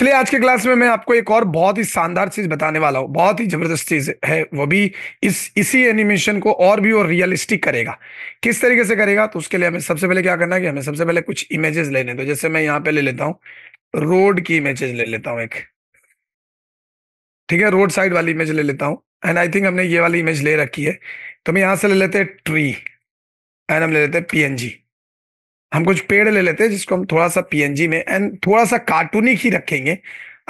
चलिए आज के क्लास में मैं आपको एक और बहुत ही शानदार चीज बताने वाला हूँ बहुत ही जबरदस्त चीज है वो भी इस इसी एनिमेशन को और भी और रियलिस्टिक करेगा किस तरीके से करेगा तो उसके लिए हमें सबसे पहले क्या करना है कि हमें सबसे पहले कुछ इमेजेस लेने तो जैसे मैं यहाँ पे ले लेता हूँ रोड की इमेजेस ले लेता हूँ एक ठीक है रोड साइड वाली इमेज ले लेता हूँ एंड आई थिंक हमने ये वाली इमेज ले रखी है तो हम यहाँ से ले लेते हैं ट्री एंड हम ले लेते हैं पी हम कुछ पेड़ ले लेते हैं जिसको हम थोड़ा सा पीएनजी में एंड थोड़ा सा कार्टूनिक ही रखेंगे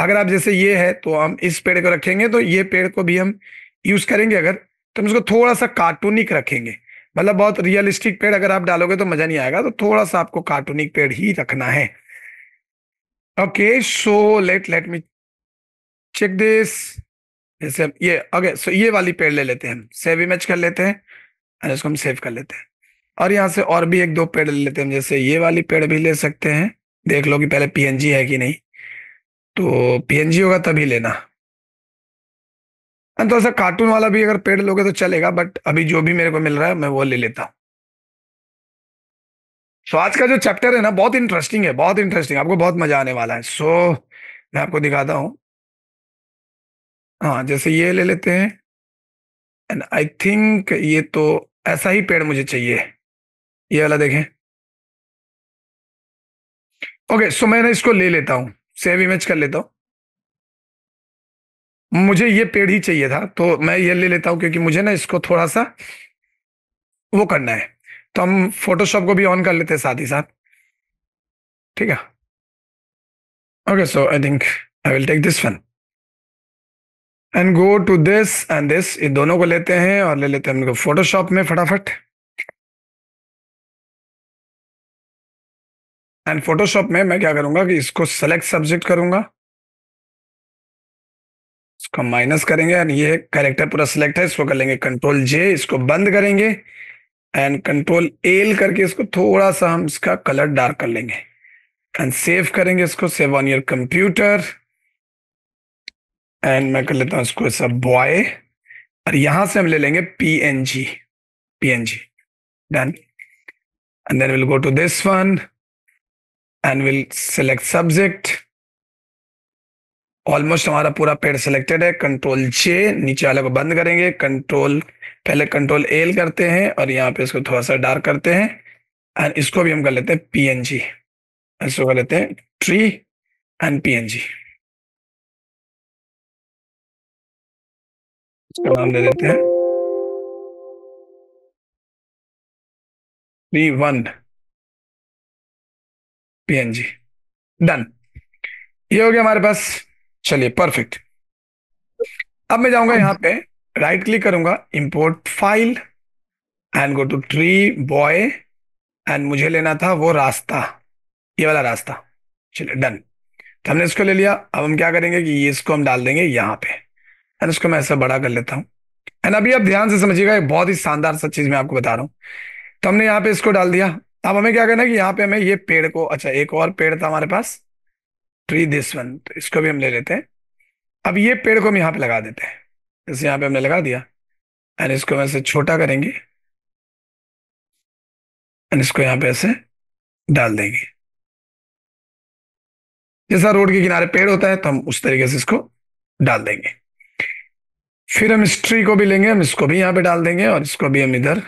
अगर आप जैसे ये है तो हम इस पेड़ को रखेंगे तो ये पेड़ को भी हम यूज करेंगे अगर तो हम इसको थोड़ा सा कार्टूनिक रखेंगे मतलब बहुत रियलिस्टिक पेड़ अगर आप डालोगे तो मजा नहीं आएगा तो थोड़ा सा आपको कार्टूनिक पेड़ ही रखना है okay so let let me check this जैसे ये ओके सो ये वाली पेड़ ले लेते हैं हम सेव इमेज कर लेते हैं और इसको हम सेव कर लेते हैं और यहाँ से और भी एक दो पेड़ ले लेते हैं जैसे ये वाली पेड़ भी ले सकते हैं देख लो कि पहले पीएनजी है कि नहीं तो पीएनजी होगा तभी लेना थोड़ा हाँ, तो सा कार्टून वाला भी अगर पेड़ लोगे तो चलेगा बट अभी जो भी मेरे को मिल रहा है मैं वो ले लेता हूं सो so, आज का जो चैप्टर है ना बहुत इंटरेस्टिंग है बहुत इंटरेस्टिंग आपको बहुत मजा आने वाला है सो so, मैं आपको दिखाता हूं हाँ जैसे ये ले लेते हैं एंड आई थिंक ये तो ऐसा ही पेड़ मुझे चाहिए ये वाला देखें ओके सो मैं ना इसको ले लेता हूं सेव इमेज कर लेता हूं मुझे ये पेड़ ही चाहिए था तो मैं ये ले लेता हूं क्योंकि मुझे ना इसको थोड़ा सा वो करना है तो हम फोटोशॉप को भी ऑन कर लेते हैं साथ ही साथ ठीक है okay so I think I will take this one and go to this and this ये दोनों को लेते हैं और ले लेते हैं हम लोग फोटोशॉप में फटाफट एंड फोटोशॉप में मैं क्या करूंगा कि इसको सेलेक्ट सब्जेक्ट करूंगा इसको माइनस करेंगे एंड ये कैरेक्टर पूरा सिलेक्ट है इसको कर लेंगे कंट्रोल जे इसको बंद करेंगे एंड कंट्रोल एल करके इसको थोड़ा सा हम इसका कलर डार्क कर लेंगे एंड सेव करेंगे इसको save on your computer and मैं कर लेता हूं इसको ऐसा बॉय और यहां से हम ले लेंगे P N G P N G done and then will go to this one and will select subject almost हमारा पूरा पेड़ सिलेक्टेड है कंट्रोल जे नीचे वाले को बंद करेंगे कंट्रोल पहले कंट्रोल एल करते हैं और यहाँ पे इसको थोड़ा सा डार्क करते हैं एंड इसको भी हम कर लेते हैं पी एन जी इसको कर लेते हैं ट्री एंड पीएनजी इसका नाम दे देते हैं थ्री वन पीएनजी डन ये हो गया हमारे पास चलिए परफेक्ट अब मैं जाऊंगा यहाँ पे राइट क्लिक करूंगा import file and go to tree boy and मुझे लेना था वो रास्ता ये वाला रास्ता चलिए डन तो हमने इसको ले लिया अब हम क्या करेंगे कि ये इसको हम डाल देंगे यहाँ पे एंड इसको मैं ऐसा बड़ा कर लेता हूँ एंड अभी आप ध्यान से समझिएगा एक बहुत ही शानदार सा चीज मैं आपको बता रहा हूँ तो हमने यहाँ पे इसको डाल दिया अब हमें क्या करना है कि यहाँ पे हमें ये पेड़ को अच्छा एक और पेड़ था हमारे पास ट्री दिस वन तो इसको भी हम ले लेते हैं अब ये पेड़ को हम यहाँ पे लगा देते हैं जैसे यहाँ पे हमने लगा दिया एंड इसको वैसे छोटा करेंगे एंड इसको यहाँ पे ऐसे डाल देंगे जैसा रोड के किनारे पेड़ होता है तो हम उस तरीके से इसको डाल देंगे फिर हम इस ट्री को भी लेंगे हम इसको भी यहाँ पे डाल देंगे और इसको भी हम इधर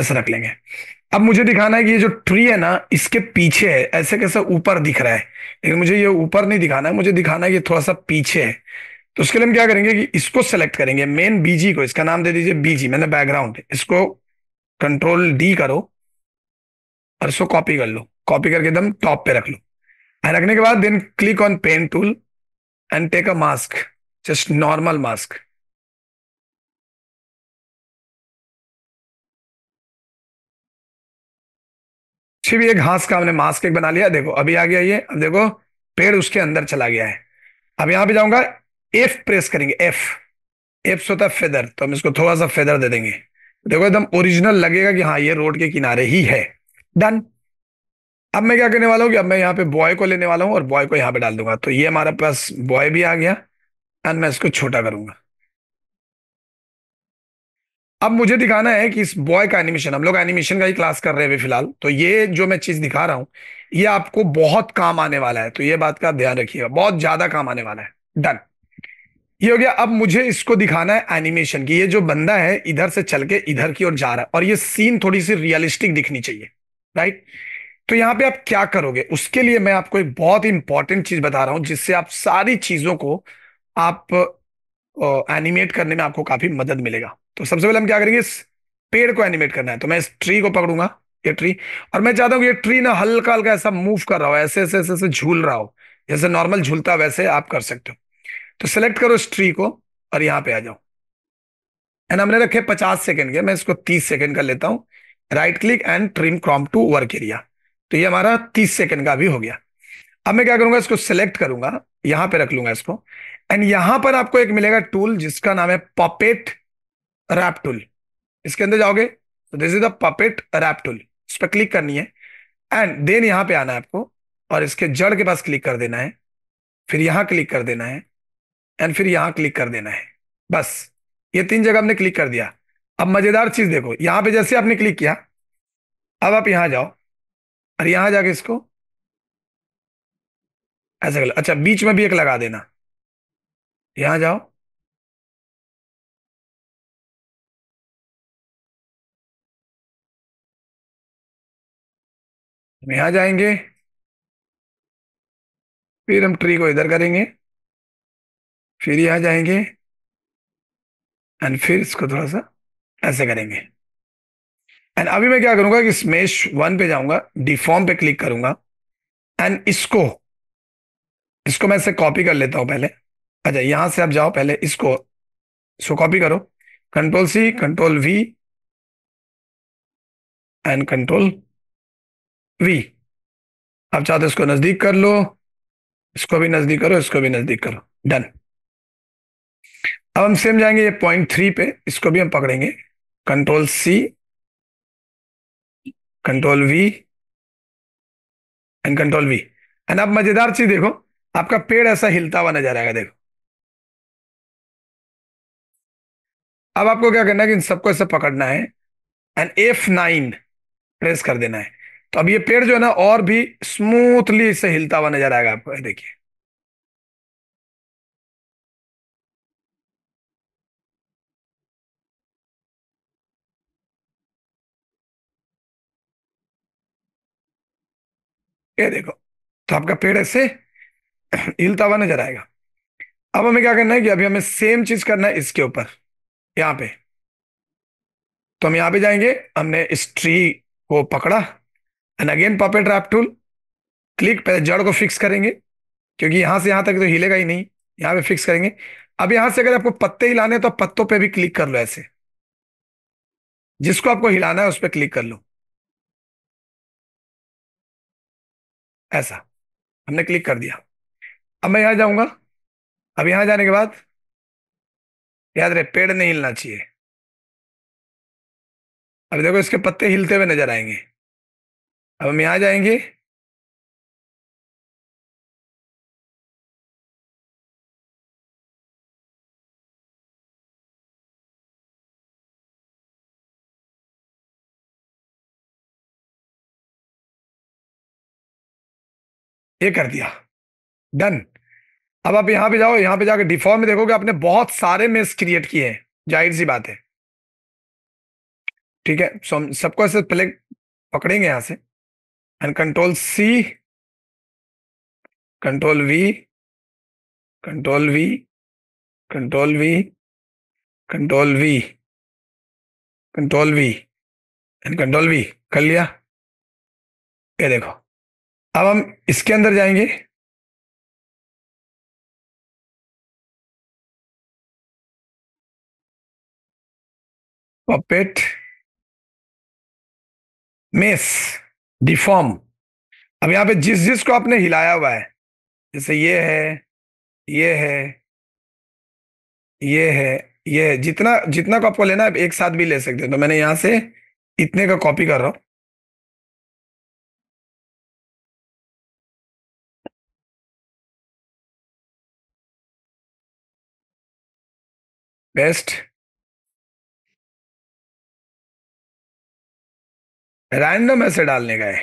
ऐसा रख लेंगे अब मुझे दिखाना है कि ये जो ट्री है ना इसके पीछे है ऐसे कैसे ऊपर दिख रहा है लेकिन मुझे ये ऊपर नहीं दिखाना है मुझे दिखाना है कि थोड़ा सा पीछे है तो उसके लिए हम क्या करेंगे कि इसको सेलेक्ट करेंगे मेन बीजी को इसका नाम दे दीजिए बीजी मैंने बैकग्राउंड इसको कंट्रोल डी करो और इसको कॉपी कर लो कॉपी करके एकदम टॉप पे रख लो एंड रखने के बाद then click on pen tool and take a mask just normal mask अच्छी भी एक घास का हमने मास्क एक बना लिया देखो अभी आ गया ये अब देखो पेड़ उसके अंदर चला गया है अब यहां पे जाऊंगा एफ प्रेस करेंगे एफ एफ होता है फेदर तो हम इसको थोड़ा सा फेदर दे देंगे देखो एकदम ओरिजिनल लगेगा कि हाँ ये रोड के किनारे ही है डन अब मैं क्या करने वाला हूँ कि अब मैं यहाँ पे बॉय को लेने वाला हूँ और बॉय को यहाँ पे डाल दूंगा तो ये हमारे पास बॉय भी आ गया एंड मैं इसको छोटा करूंगा अब मुझे दिखाना है कि इस बॉय का एनिमेशन हम लोग एनिमेशन का ही क्लास कर रहे हैं फिलहाल तो ये जो मैं चीज दिखा रहा हूँ ये आपको बहुत काम आने वाला है तो ये बात का ध्यान रखिएगा बहुत ज्यादा काम आने वाला है डन ये हो गया अब मुझे इसको दिखाना है एनिमेशन की ये जो बंदा है इधर से चल के इधर की ओर जा रहा है और ये सीन थोड़ी सी रियलिस्टिक दिखनी चाहिए राइट तो यहाँ पे आप क्या करोगे उसके लिए मैं आपको एक बहुत इंपॉर्टेंट चीज बता रहा हूं जिससे आप सारी चीजों को आप एनिमेट करने में आपको काफी मदद मिलेगा तो सबसे पहले हम क्या करेंगे इस पेड़ को एनिमेट करना है तो मैं इस ट्री को पकड़ूंगा ये ट्री और मैं चाहता हूँ ये ट्री ना हल्का हल्का ऐसा मूव कर रहा हो ऐसे ऐसे ऐसे ऐसे झूल रहा हो जैसे नॉर्मल झूलता वैसे आप कर सकते हो तो सिलेक्ट करो इस ट्री को और यहाँ पे आ जाओ एंड हमने रखे पचास सेकेंड के मैं इसको तीस सेकेंड का लेता हूँ राइट क्लिक एंड ट्रिम क्रॉम टू वर्क एरिया तो ये हमारा तीस सेकेंड का भी हो गया अब मैं क्या करूंगा इसको सिलेक्ट करूंगा यहां पे रख लूंगा इसको एंड यहां पर आपको एक मिलेगा टूल जिसका नाम है पॉपेट रैप टूल इसके अंदर जाओगे तो this is the puppet warp tool इस पर क्लिक करनी है एंड देन यहां पे आना है आपको और इसके जड़ के पास क्लिक कर देना है फिर यहां क्लिक कर देना है एंड फिर यहां क्लिक कर देना है बस ये तीन जगह हमने क्लिक कर दिया अब मजेदार चीज देखो यहां पे जैसे आपने क्लिक किया अब आप यहां जाओ और यहां जाके इसको ऐसा कर अच्छा बीच में भी एक लगा देना यहां जाओ મે આ જાયેંગે પીરમ ટ્રી કો इधर કરેંગે ફેરિયા જાયેંગે એન્ડ ફિર ઇસકો થોડા સા એસે કરેંગે એન્ડ અબી મેં ક્યા કરુંગા કે સ્મેશ 1 પે જاؤંગા ડિફોર્મ પે ક્લિક કરુંગા એન્ડ ઇસકો ઇસકો મેં સે કોપી કર લેતા હું પહેલે અચ્છા યહાં સે આપ જાવ પહેલે ઇસકો સો કોપી કરો control C control V and control V अब चाहते इसको नजदीक कर लो इसको भी नजदीक करो इसको भी नजदीक करो डन अब हम सेम जाएंगे ये पॉइंट थ्री पे इसको भी हम पकड़ेंगे control C control V and control V and आप मजेदार चीज देखो आपका पेड़ ऐसा हिलता हुआ नजर आएगा देखो अब आपको क्या करना है कि इन सबको ऐसे पकड़ना है एंड एफ नाइन प्रेस कर देना है तो अब ये पेड़ जो है ना और भी स्मूथली इससे हिलता हुआ नजर आएगा आपको देखिए ये देखो तो आपका पेड़ ऐसे हिलता हुआ नजर आएगा अब हमें क्या करना है कि अभी हमें सेम चीज करना है इसके ऊपर यहां पे तो हम यहां पे जाएंगे हमने इस ट्री को पकड़ा and again puppet warp tool click पहले जड़ को फिक्स करेंगे क्योंकि यहां से यहां तक तो हिलेगा ही नहीं यहां पे फिक्स करेंगे अब यहां से अगर आपको पत्ते हिलाने तो आप पत्तों पे भी क्लिक कर लो ऐसे जिसको आपको हिलाना है उस पर क्लिक कर लो ऐसा हमने क्लिक कर दिया अब मैं यहां जाऊंगा अब यहां जाने के बाद याद रहे पेड़ नहीं हिलना चाहिए अब देखो इसके पत्ते हिलते हुए नजर आएंगे अब हम यहां जाएंगे ये कर दिया डन अब आप यहां पे जाओ यहां पे जाकर डिफॉर्म में देखोगे आपने बहुत सारे मेस क्रिएट किए हैं जाहिर सी बात है ठीक है सबको ऐसे पहले पकड़ेंगे यहां से and control C, control V, control V, control V, control V, control V and control V कर लिया ये देखो अब हम इसके अंदर जाएंगे पपेट मेस डिफॉर्म अब यहाँ पे जिस जिस को आपने हिलाया हुआ है जैसे ये है ये है ये है ये है जितना जितना को आपको लेना है एक साथ भी ले सकते हो तो मैंने यहां से इतने का कॉपी कर रहा हूं बेस्ट रैंडम ऐसे डालने का है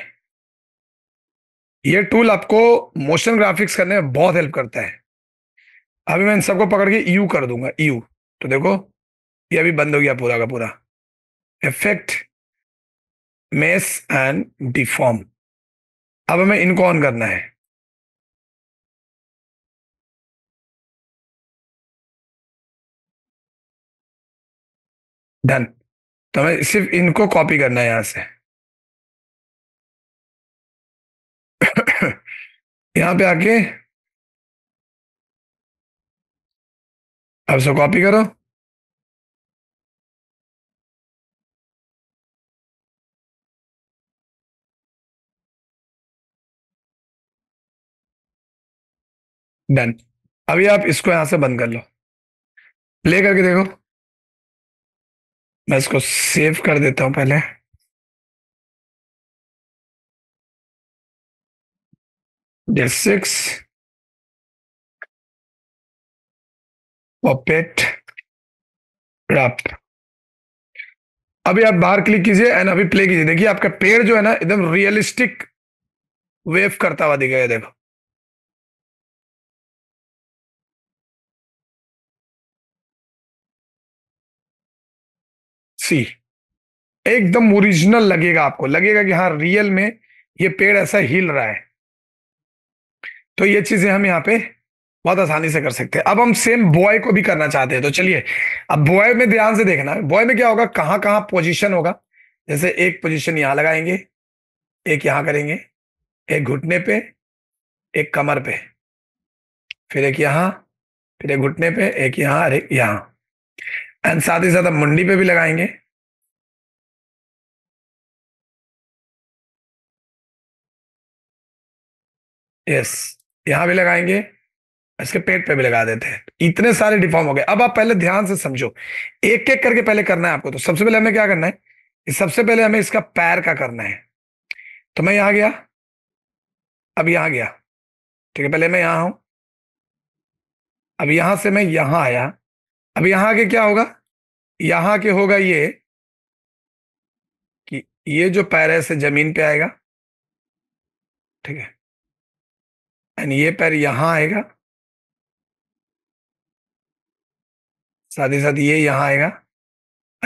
ये टूल आपको मोशन ग्राफिक्स करने में बहुत हेल्प करता है अभी मैं इन सबको पकड़ के यू कर दूंगा यू तो देखो ये अभी बंद हो गया पूरा का पूरा इफेक्ट मेस एंड डिफॉर्म अब हमें इनको ऑन करना है डन तो हमें सिर्फ इनको कॉपी करना है यहां से यहां पे आके अब इसको कॉपी करो डन अभी आप इसको यहां से बंद कर लो प्ले करके देखो मैं इसको सेव कर देता हूं पहले डेट सिक्स पपेट रैप्ट अभी आप बाहर क्लिक कीजिए एंड अभी प्ले कीजिए देखिए आपका पेड़ जो है ना एकदम रियलिस्टिक वेव करता हुआ दिखाया देखो सी एकदम ओरिजिनल लगेगा आपको लगेगा कि हाँ रियल में ये पेड़ ऐसा हिल रहा है तो ये चीजें हम यहाँ पे बहुत आसानी से कर सकते हैं अब हम सेम बॉय को भी करना चाहते हैं तो चलिए अब बॉय में ध्यान से देखना बॉय में क्या होगा कहाँ कहाँ पोजिशन होगा जैसे एक पोजिशन यहाँ लगाएंगे एक यहाँ करेंगे एक घुटने पे एक कमर पे फिर एक यहाँ फिर एक घुटने पे एक यहाँ और एक यहाँ एंड साथ ही साथ हम मुंडी पे भी लगाएंगे यस यहां भी लगाएंगे इसके पेट पे भी लगा देते हैं इतने सारे डिफॉर्म हो गए अब आप पहले ध्यान से समझो एक एक करके पहले करना है आपको तो सबसे पहले हमें क्या करना है सबसे पहले हमें इसका पैर का करना है तो मैं यहां गया अब यहां गया ठीक है पहले मैं यहां हूं अब यहां से मैं यहां आया अब यहां आगे क्या होगा यहां के होगा ये कि ये जो पैर है से जमीन पे आएगा ठीक है एंड ये पैर यहां आएगा साथ ही साथ ये यहां आएगा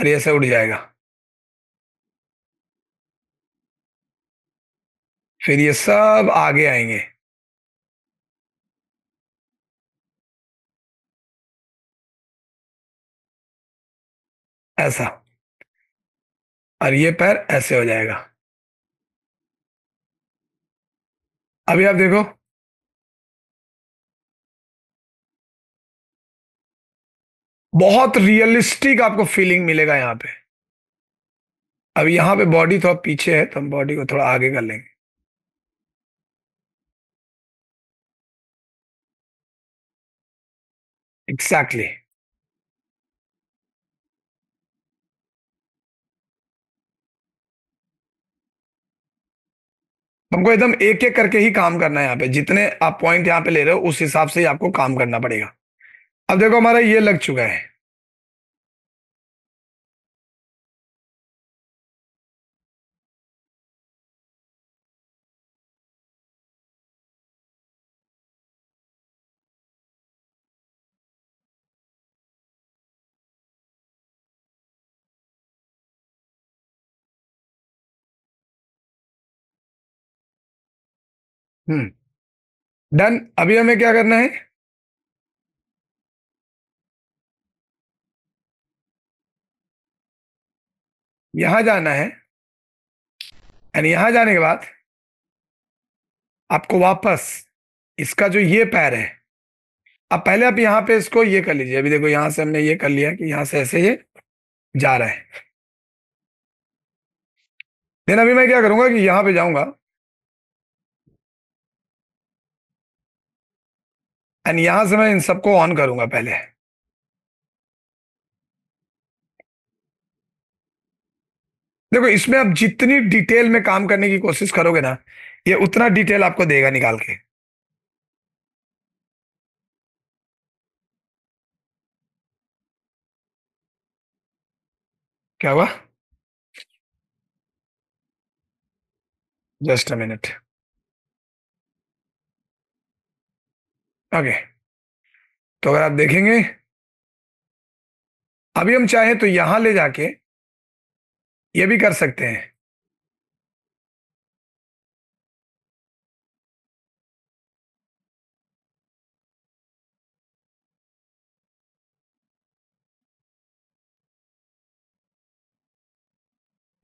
और ये उठ जाएगा फिर ये सब आगे आएंगे ऐसा और ये पैर ऐसे हो जाएगा अभी आप देखो बहुत रियलिस्टिक आपको फीलिंग मिलेगा यहाँ पे अब यहाँ पे बॉडी थोड़ा पीछे है तो हम बॉडी को थोड़ा आगे कर लेंगे एग्जैक्टली exactly. हमको एकदम एक एक करके ही काम करना है यहाँ पे जितने आप पॉइंट यहाँ पे ले रहे हो उस हिसाब से ही आपको काम करना पड़ेगा अब देखो हमारा ये लग चुका है हम्म डन अभी हमें क्या करना है यहां जाना है एंड यहां जाने के बाद आपको वापस इसका जो ये पैर है अब पहले आप यहां पे इसको ये कर लीजिए अभी देखो यहां से हमने ये कर लिया कि यहां से ऐसे ये जा रहा है देन अभी मैं क्या करूंगा कि यहां पे जाऊंगा एंड यहां से मैं इन सबको ऑन करूंगा पहले देखो इसमें आप जितनी डिटेल में काम करने की कोशिश करोगे ना ये उतना डिटेल आपको देगा निकाल के क्या हुआ जस्ट अ मिनट ओके तो अगर आप देखेंगे अभी हम चाहें तो यहां ले जाके ये भी कर सकते हैं।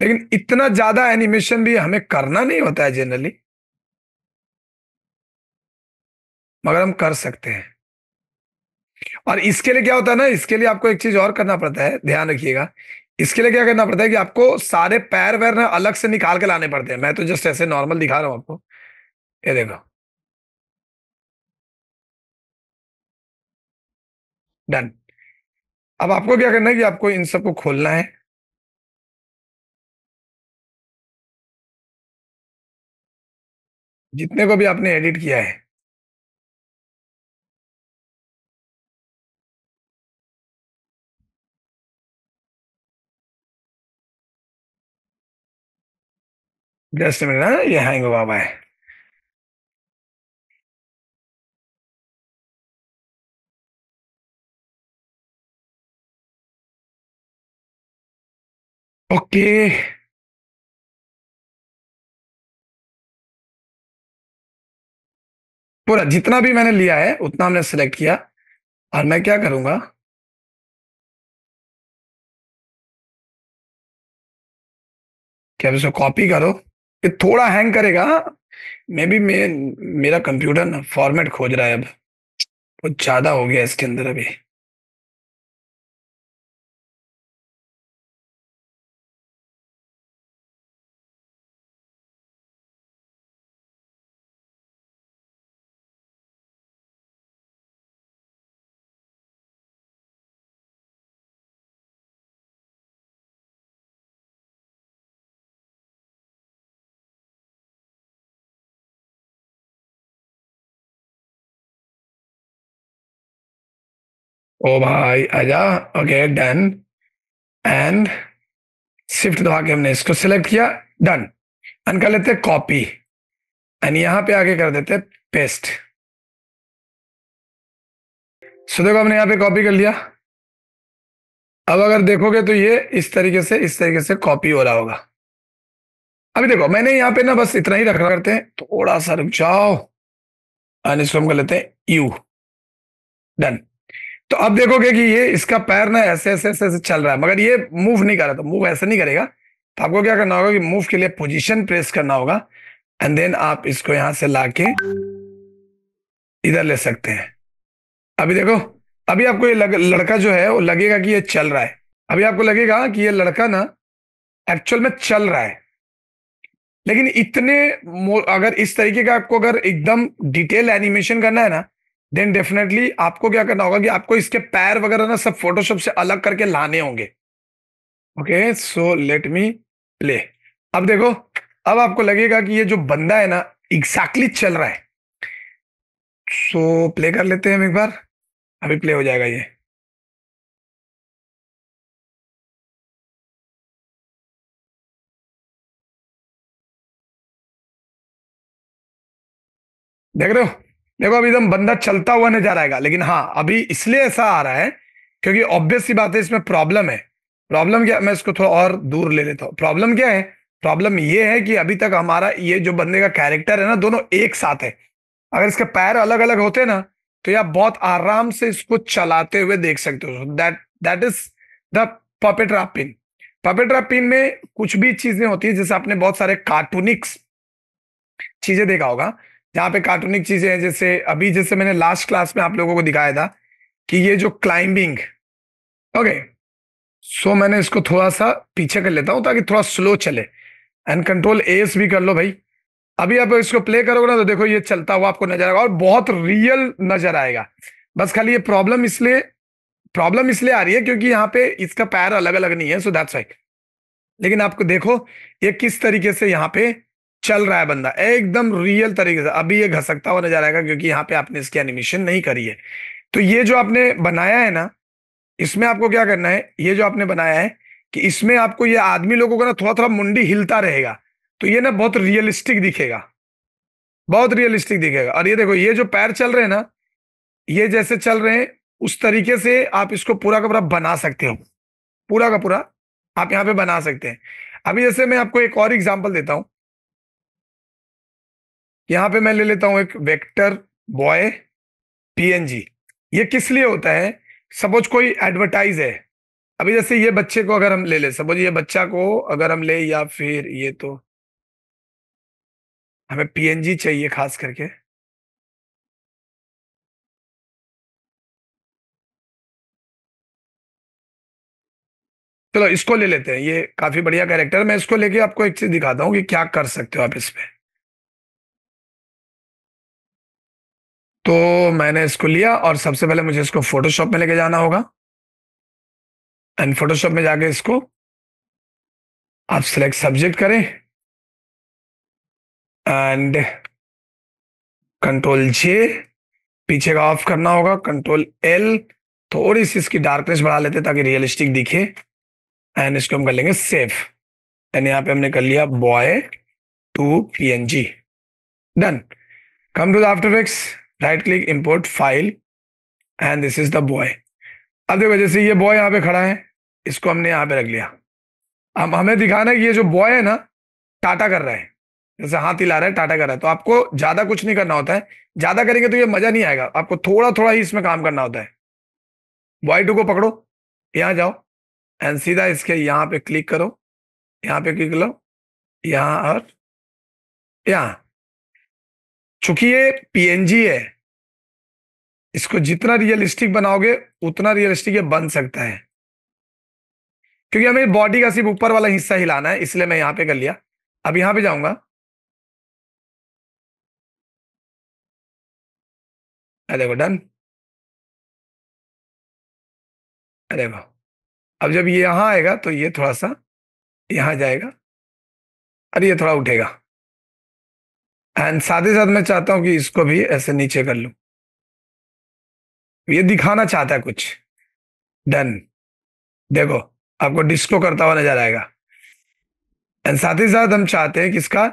लेकिन इतना ज़्यादा एनिमेशन भी हमें करना नहीं होता है जनरली। मगर हम कर सकते हैं। और इसके लिए क्या होता है ना, इसके लिए आपको एक चीज़ और करना पड़ता है, ध्यान रखिएगा इसके लिए क्या करना पड़ता है कि आपको सारे पैर वैर ना अलग से निकाल के लाने पड़ते हैं मैं तो जस्ट ऐसे नॉर्मल दिखा रहा हूं आपको ये देखो डन अब आपको क्या करना है कि आपको इन सबको खोलना है जितने को भी आपने एडिट किया है जस्ट मिनट ना ये हैंग हुआ है ओके okay. पूरा जितना भी मैंने लिया है उतना हमने सेलेक्ट किया और मैं क्या करूंगा क्या इसको कॉपी करो कि थोड़ा हैंग करेगा मे बी मे मेरा कंप्यूटर ना फॉर्मेट खोज रहा है अब बहुत ज़्यादा हो गया इसके अंदर अभी Oh my, आजा ओके डन एंड शिफ्ट दबा के हमने इसको सिलेक्ट किया डन एंड कर लेते कॉपी एंड यहां पे आगे कर देते पेस्ट सो देखो हमने यहां पे कॉपी कर लिया अब अगर देखोगे तो ये इस तरीके से इस तरीके से कॉपी हो रहा होगा अभी देखो मैंने यहां पे ना बस इतना ही रखना करते हैं थोड़ा सा रुक जाओ एंड इसको हम कर लेते हैं यू डन तो अब देखोगे कि ये इसका पैर ना ऐसे ऐसे ऐसे ऐसे चल रहा है मगर ये मूव नहीं कर रहा तो मूव ऐसे नहीं करेगा तो आपको क्या करना होगा कि मूव के लिए पोजीशन प्रेस करना होगा एंड देन आप इसको यहां से ला इधर ले सकते हैं अभी देखो अभी आपको ये लग, लड़का जो है वो लगेगा कि ये चल रहा है अभी आपको लगेगा कि ये लड़का ना एक्चुअल में चल रहा है लेकिन इतने अगर इस तरीके का आपको अगर एकदम डिटेल एनिमेशन करना है ना देन डेफिनेटली आपको क्या करना होगा कि आपको इसके पैर वगैरह ना सब फोटोशॉप से अलग करके लाने होंगे okay so let me play अब देखो अब आपको लगेगा कि ये जो बंदा है ना एग्जैक्टली exactly चल रहा है सो so, प्ले कर लेते हैं हम एक बार अभी प्ले हो जाएगा ये देख रहे हो देखो अभी एकदम तो बंदा चलता हुआ नजर आएगा लेकिन हाँ अभी इसलिए ऐसा आ रहा है क्योंकि ऑब्वियस सी बात है इसमें प्रॉब्लम है प्रॉब्लम क्या मैं इसको थोड़ा और दूर ले लेता हूँ प्रॉब्लम क्या है प्रॉब्लम ये है कि अभी तक हमारा ये जो बंदे का कैरेक्टर है ना दोनों एक साथ है अगर इसके पैर अलग अलग होते ना तो आप बहुत आराम से इसको चलाते हुए देख सकते हो that that is the puppet pin puppet pin में कुछ भी चीजें होती है जैसे आपने बहुत सारे कार्टूनिक्स चीजें देखा होगा जहां पे कार्टूनिक चीजें हैं जैसे अभी जैसे मैंने लास्ट क्लास में आप लोगों को दिखाया था कि ये जो क्लाइंबिंग ओके सो मैंने इसको थोड़ा सा पीछे कर लेता हूँ ताकि थोड़ा स्लो चले एंड कंट्रोल एस भी कर लो भाई अभी आप इसको प्ले करोगे ना तो देखो ये चलता हुआ आपको नजर आएगा और बहुत रियल नजर आएगा बस खाली ये प्रॉब्लम इसलिए प्रॉब्लम इसलिए आ रही है क्योंकि यहाँ पे इसका पैर अलग अलग नहीं है सो दैट्स लेकिन आपको देखो ये किस तरीके से यहाँ पे चल रहा है बंदा एकदम रियल तरीके से अभी ये घसकता हुआ नजर आएगा क्योंकि यहाँ पे आपने इसकी एनिमेशन नहीं करी है तो ये जो आपने बनाया है ना इसमें आपको क्या करना है ये जो आपने बनाया है कि इसमें आपको ये आदमी लोगों का ना थोड़ा थोड़ा मुंडी हिलता रहेगा तो ये ना बहुत रियलिस्टिक दिखेगा बहुत रियलिस्टिक दिखेगा और ये देखो ये जो पैर चल रहे हैं ना ये जैसे चल रहे हैं उस तरीके से आप इसको पूरा का पूरा बना सकते हो पूरा का पूरा आप यहाँ पे बना सकते हैं अभी जैसे मैं आपको एक और एग्जाम्पल देता हूँ यहां पे मैं ले लेता हूं एक वेक्टर बॉय पीएनजी ये किस लिए होता है सपोज कोई एडवर्टाइज है अभी जैसे ये बच्चे को अगर हम ले ले सपोज ये बच्चा को अगर हम ले या फिर ये तो हमें पीएनजी चाहिए खास करके चलो इसको ले लेते हैं ये काफी बढ़िया कैरेक्टर मैं इसको लेके आपको एक चीज दिखाता हूं कि क्या कर सकते हो आप इसमें तो मैंने इसको लिया और सबसे पहले मुझे इसको फोटोशॉप में लेके जाना होगा एंड फोटोशॉप में जाके इसको आप सिलेक्ट सब्जेक्ट करें एंड कंट्रोल जे पीछे का ऑफ करना होगा कंट्रोल एल थोड़ी सी इसकी डार्कनेस बढ़ा लेते ताकि रियलिस्टिक दिखे एंड इसको हम कर लेंगे सेफ एंड यहाँ पे हमने कर लिया boy two P N G done come to the after right click import file and this is the boy अब देखो जैसे ये बॉय यहाँ पे खड़ा है इसको हमने यहाँ पे रख लिया अब हमें दिखाना है कि ये जो बॉय है ना टाटा कर रहा है जैसे हाथ हिला रहा है टाटा कर रहा है तो आपको ज्यादा कुछ नहीं करना होता है ज्यादा करेंगे तो ये मजा नहीं आएगा आपको थोड़ा थोड़ा ही इसमें काम करना होता है बॉय टू को पकड़ो यहाँ जाओ एंड सीधा इसके यहाँ पे क्लिक करो यहाँ पे क्लिक करो यहाँ और यहाँ चूंकि ये पीएनजी है इसको जितना रियलिस्टिक बनाओगे उतना रियलिस्टिक ये बन सकता है क्योंकि हमें बॉडी का सिर्फ ऊपर वाला हिस्सा हिलाना है इसलिए मैं यहां पे कर लिया अब यहां पे जाऊंगा अरे वो डन अरे देखो अब जब ये यहां आएगा तो ये थोड़ा सा यहां जाएगा अरे ये थोड़ा उठेगा एंड साथ ही साथ मैं चाहता हूं कि इसको भी ऐसे नीचे कर लू ये दिखाना चाहता है कुछ डन देखो आपको डिस्को करता हुआ नजर आएगा एंड साथ ही साथ हम चाहते हैं कि इसका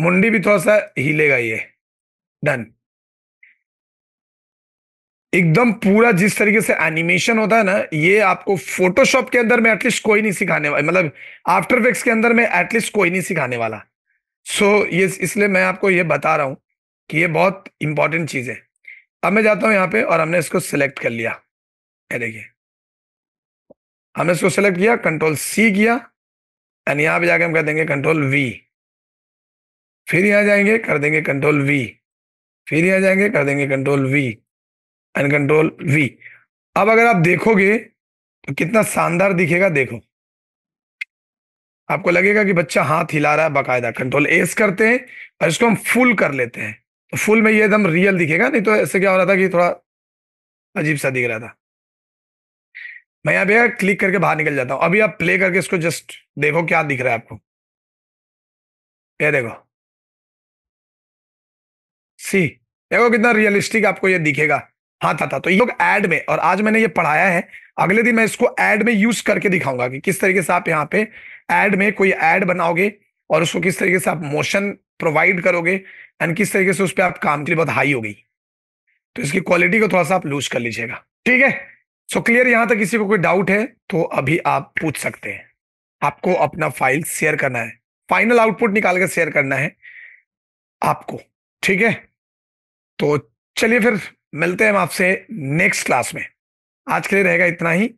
मुंडी भी थोड़ा सा हिलेगा ये डन एकदम पूरा जिस तरीके से एनिमेशन होता है ना ये आपको फोटोशॉप के अंदर में एटलीस्ट कोई नहीं सिखाने वाला मतलब आफ्टर वेक्स के अंदर में एटलीस्ट कोई नहीं सिखाने वाला सो ये इसलिए मैं आपको ये बता रहा हूँ कि ये बहुत इंपॉर्टेंट चीज़ है अब मैं जाता हूँ यहाँ पे और हमने इसको सिलेक्ट कर लिया है देखिए हमने इसको सिलेक्ट किया कंट्रोल सी किया एंड यहाँ पे जाके हम कर देंगे कंट्रोल वी फिर यहाँ जाएंगे कर देंगे कंट्रोल वी फिर यहाँ जाएंगे कर देंगे control V and control V अब अगर आप देखोगे तो कितना शानदार दिखेगा देखो आपको लगेगा कि बच्चा हाथ हिला रहा है बाकायदा कंट्रोल एस करते हैं और इसको हम फुल कर लेते हैं तो फुल में ये एकदम रियल दिखेगा नहीं तो ऐसे क्या हो रहा था कि थोड़ा अजीब सा दिख रहा था मैं यहाँ पे क्लिक करके बाहर निकल जाता हूँ अभी आप प्ले करके इसको जस्ट देखो क्या दिख रहा है आपको ये देखो सी देखो कितना रियलिस्टिक आपको ये दिखेगा हाँ था था तो ये लोग एड में और आज मैंने ये पढ़ाया है अगले दिन मैं इसको एड में यूज करके दिखाऊंगा कि किस तरीके से आप यहाँ पे एड में कोई एड बनाओगे और उसको किस तरीके से आप मोशन प्रोवाइड करोगे एंड किस तरीके से उस पर आप काम के लिए बहुत हाई हो गई तो इसकी क्वालिटी को थोड़ा सा आप लूज कर लीजिएगा ठीक है सो क्लियर यहाँ तक किसी को कोई डाउट है तो अभी आप पूछ सकते हैं आपको अपना फाइल शेयर करना है फाइनल आउटपुट निकाल कर शेयर करना है आपको ठीक है तो चलिए फिर मिलते हैं हम आपसे नेक्स्ट क्लास में आज के लिए रहेगा इतना ही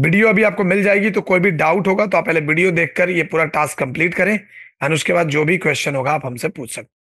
वीडियो अभी आपको मिल जाएगी तो कोई भी डाउट होगा तो आप पहले वीडियो देखकर ये पूरा टास्क कंप्लीट करें एंड उसके बाद जो भी क्वेश्चन होगा आप हमसे पूछ सकते